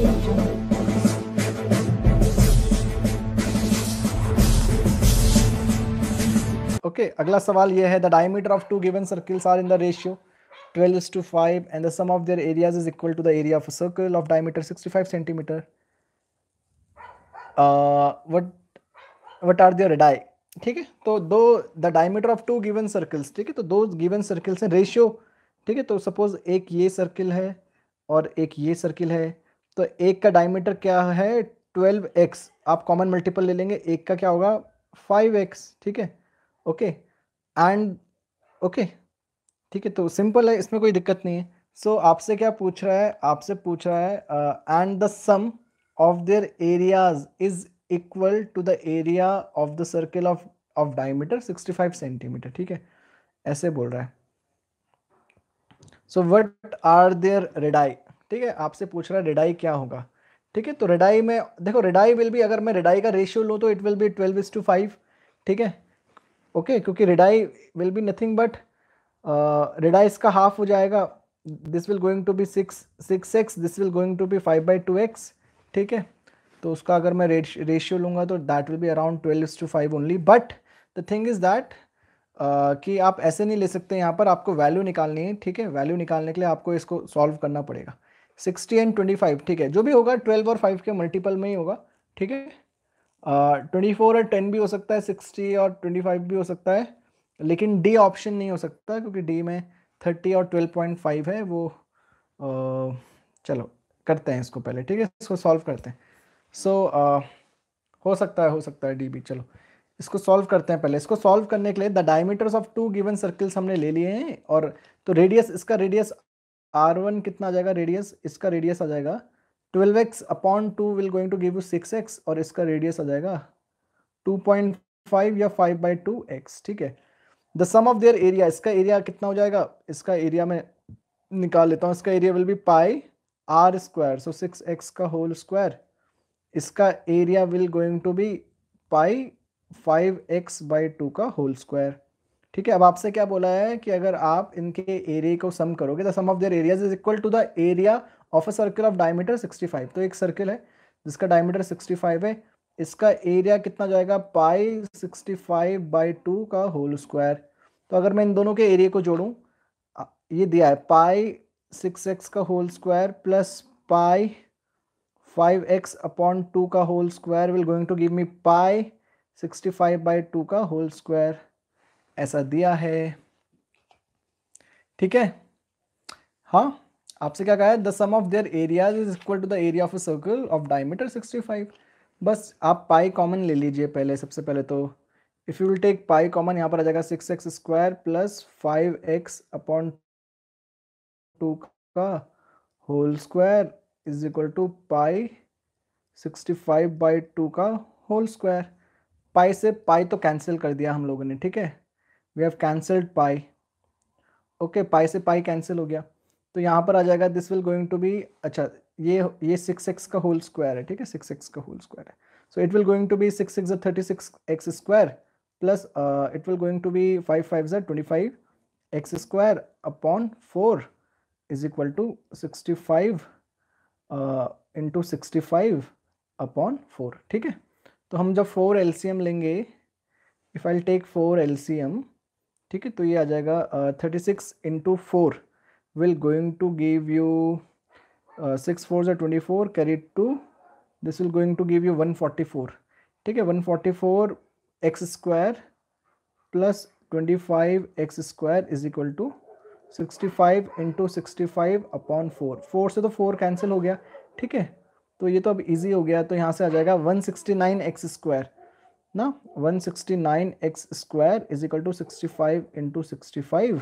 okay okay, अगला सवाल ये है the diameter of two given circles are in the ratio 12 to 5 and the sum of their areas is equal to the area of a circle of diameter 65 centimetre what what are their डाई ठीक है तो दो the diameter of two given circles ठीक है तो दो given circles हैं रेशियो ठीक है तो सपोज एक ये सर्किल है और एक ये सर्किल है तो एक का डायमीटर क्या है ट्वेल्व एक्स आप कॉमन मल्टीपल ले लेंगे एक का क्या होगा फाइव एक्स ठीक है ओके एंड ओके ठीक है तो सिंपल है इसमें कोई दिक्कत नहीं है सो so, आपसे क्या पूछ रहा है आपसे पूछ रहा है and the sum of their areas is equal to the area of the circle of of diameter 65 centimetre ठीक है ऐसे बोल रहा है so what are their radii ठीक है आपसे पूछ रहा है रेडाई क्या होगा ठीक है तो रेडाई में देखो रेडाई विल भी अगर मैं रेडाई का रेशियो लूँ तो it will be twelve is two five ठीक है ओके क्योंकि radii will be nothing but radii इसका हाफ हो जाएगा this will going to be six six x this will going to be five by two x ठीक है तो उसका अगर मैं रेशियो लूँगा तो that will be around twelve is two five only but the thing is that कि आप ऐसे नहीं ले सकते यहाँ पर आपको वैल्यू निकालनी है ठीक है वैल्यू निकालने के लिए आपको इसको सॉल्व करना पड़ेगा सिक्सटी एंड ट्वेंटी फाइव ठीक है जो भी होगा ट्वेल्व और फाइव के मल्टीपल में ही होगा ठीक है ट्वेंटी फोर और टेन भी हो सकता है सिक्सटी और ट्वेंटी फाइव भी हो सकता है लेकिन डी ऑप्शन नहीं हो सकता क्योंकि डी में थर्टी और ट्वेल्व पॉइंट फाइव है वो uh, चलो करते हैं इसको पहले ठीक है इसको सॉल्व करते हैं सो so, uh, हो सकता है हो सकता है डी भी चलो इसको सॉल्व करते हैं पहले इसको सॉल्व करने के लिए the diameters of two given circles हमने ले लिए हैं और तो रेडियस इसका रेडियस आर वन कितना आ जाएगा रेडियस इसका रेडियस आ जाएगा twelve x upon two will going to give you six x और इसका रेडियस आ जाएगा टू पॉइंट फाइव या फाइव बाई टू एक्स ठीक है the sum of their area इसका एरिया कितना हो जाएगा इसका एरिया में निकाल लेता हूँ इसका area will be pi r square so six x का होल स्क्वायर इसका area will going to be pi five x by two का होल स्क्वायर ठीक है अब आपसे क्या बोला है कि अगर आप इनके एरिया को सम करोगे the sum of their areas is equal to the area of a circle of diameter 65 तो एक सर्कल है जिसका डायमीटर 65 है इसका एरिया कितना जाएगा पाई 65 फाइव बाई टू का होल स्क्वायर तो अगर मैं इन दोनों के एरिया को जोड़ूँ ये दिया है पाई सिक्स एक्स का whole square plus pi five x upon two का whole square will going to give me pi sixty five by two का होल स्क्वायर ऐसा दिया है ठीक है हाँ आपसे क्या कहा है the sum of their areas is equal to the area of a circle of diameter 65 बस आप पाई कॉमन ले लीजिए पहले सबसे पहले तो if you will take pi common यहाँ पर आ जाएगा six x square plus five x upon two का whole square is equal to pi sixty five by two का होल स्क्वायर पाई से पाई तो कैंसिल कर दिया हम लोगों ने ठीक है we have cancelled pi okay pi से पाई कैंसिल हो गया तो यहाँ पर आ जाएगा this will going to be अच्छा ये ये सिक्स एक्स का होल स्क्वायर है ठीक है सिक्स एक्स का होल स्क्वायर है so it will going to be six six thirty six x square plus it will going to be five five ज़ा twenty five x square upon four is equal to sixty five into sixty five upon four ठीक है तो हम जब four L C M लेंगे if I take four L C M ठीक है तो ये आ जाएगा thirty six into four will going to give you six four ज़ा twenty four carry two this will going to give you one forty four ठीक है one forty four x square plus twenty five x square is equal to sixty five into sixty five upon four four से तो four cancel हो गया ठीक है तो ये तो अब ईजी हो गया तो यहाँ से आ जाएगा one sixty nine x square ना 169 x square is equal to sixty five into sixty five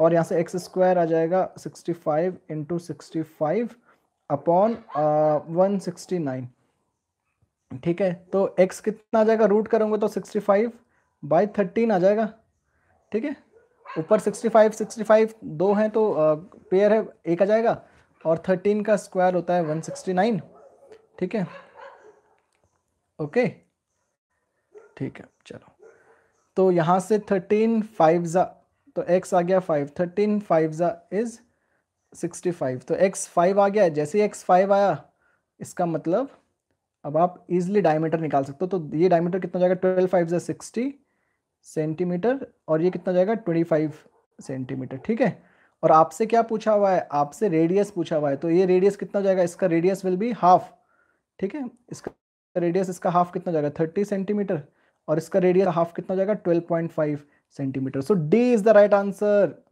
और यहाँ से एक्स स्क्वायर आ जाएगा sixty five into sixty five upon one sixty nine ठीक है तो x कितना आ जाएगा रूट करूँगा तो 65 फाइव बाई थर्टीन आ जाएगा ठीक है ऊपर 65 65 दो हैं तो पेयर uh, है एक आ जाएगा और 13 का स्क्वायर होता है 169 ठीक है ओके ठीक है चलो तो यहाँ से थर्टीन फाइव ज़ा तो एक्स आ गया फाइव थर्टीन फाइव ज़ा इज़ सिक्सटी फाइव तो एक्स फाइव आ गया जैसे ही एक्स फाइव आया इसका मतलब अब आप इजिली डायमीटर निकाल सकते हो तो ये डायमीटर कितना जाएगा ट्वेल्व फाइव ज़ा सिक्सटी सेंटीमीटर और ये कितना जाएगा ट्वेंटी फाइव सेंटीमीटर ठीक है और आपसे क्या पूछा हुआ है आपसे रेडियस पूछा हुआ है तो ये रेडियस कितना जाएगा इसका रेडियस विल बी हाफ ठीक है इसका रेडियस इसका हाफ कितना जाएगा थर्टी सेंटीमीटर और इसका रेडियस हाफ कितना हो जाएगा 12.5 centimetre so D is the right answer